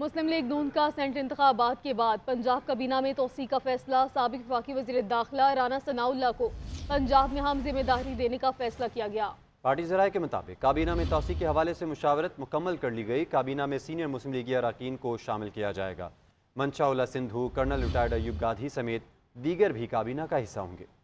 मुस्लिम league नून का Saint इंतबात के बाद पंजाब काबीना में तोसी का फैसला सबक वफाकी वजी दाखिला राना सनाउल्ला को पंजाब में हम जिम्मेदारी देने का फैसला किया गया पार्टी जराये के मुताबिक काबीना में तोसी के हवाले से मुशावरत मुकम्मल कर ली गई काबीना में सीनियर मुस्लिम लीग अरकान को शामिल किया जाएगा मनशाउल्ला सिंधु कर्नल रिटायर्ड अयुब गाधी समेत दीगर भी काबीना का हिस्सा होंगे